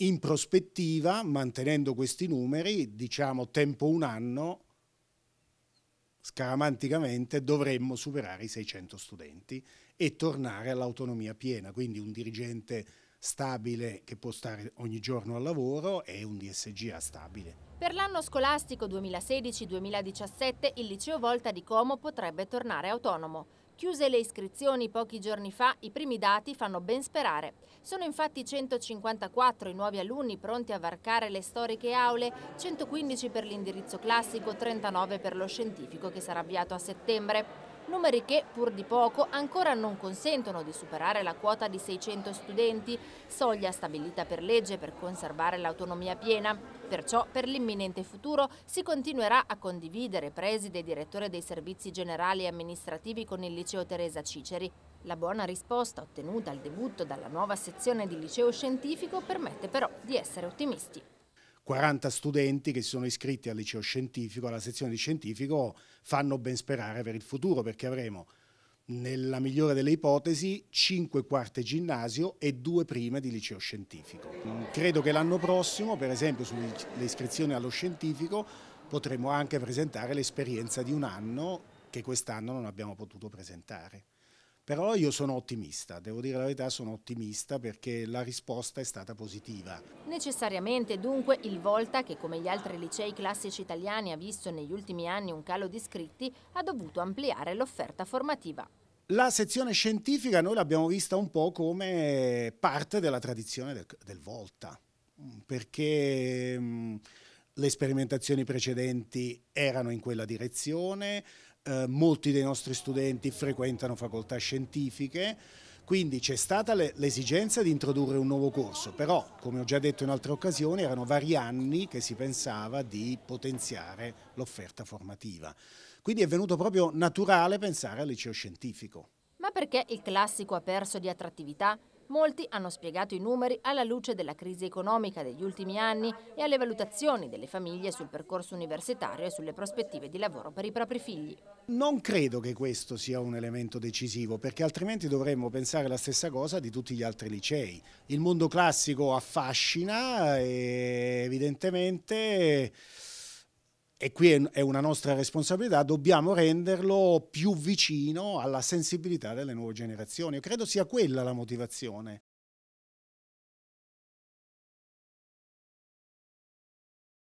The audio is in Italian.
in prospettiva, mantenendo questi numeri, diciamo tempo un anno, scaramanticamente dovremmo superare i 600 studenti e tornare all'autonomia piena, quindi un dirigente stabile che può stare ogni giorno al lavoro e un DSGA stabile. Per l'anno scolastico 2016-2017 il liceo Volta di Como potrebbe tornare autonomo. Chiuse le iscrizioni pochi giorni fa, i primi dati fanno ben sperare. Sono infatti 154 i nuovi alunni pronti a varcare le storiche aule, 115 per l'indirizzo classico, 39 per lo scientifico che sarà avviato a settembre numeri che, pur di poco, ancora non consentono di superare la quota di 600 studenti, soglia stabilita per legge per conservare l'autonomia piena. Perciò per l'imminente futuro si continuerà a condividere preside e direttore dei servizi generali e amministrativi con il liceo Teresa Ciceri. La buona risposta ottenuta al debutto dalla nuova sezione di liceo scientifico permette però di essere ottimisti. 40 studenti che si sono iscritti al liceo scientifico, alla sezione di scientifico, fanno ben sperare per il futuro perché avremo nella migliore delle ipotesi 5 quarte ginnasio e 2 prime di liceo scientifico. Mm, credo che l'anno prossimo, per esempio sulle iscrizioni allo scientifico, potremo anche presentare l'esperienza di un anno che quest'anno non abbiamo potuto presentare. Però io sono ottimista, devo dire la verità, sono ottimista perché la risposta è stata positiva. Necessariamente dunque il Volta, che come gli altri licei classici italiani ha visto negli ultimi anni un calo di iscritti, ha dovuto ampliare l'offerta formativa. La sezione scientifica noi l'abbiamo vista un po' come parte della tradizione del, del Volta, mm, perché mh, mm, le sperimentazioni precedenti erano in quella direzione, eh, molti dei nostri studenti frequentano facoltà scientifiche, quindi c'è stata l'esigenza di introdurre un nuovo corso, però come ho già detto in altre occasioni erano vari anni che si pensava di potenziare l'offerta formativa. Quindi è venuto proprio naturale pensare al liceo scientifico. Ma perché il classico ha perso di attrattività? Molti hanno spiegato i numeri alla luce della crisi economica degli ultimi anni e alle valutazioni delle famiglie sul percorso universitario e sulle prospettive di lavoro per i propri figli. Non credo che questo sia un elemento decisivo, perché altrimenti dovremmo pensare la stessa cosa di tutti gli altri licei. Il mondo classico affascina e evidentemente e qui è una nostra responsabilità, dobbiamo renderlo più vicino alla sensibilità delle nuove generazioni. Io credo sia quella la motivazione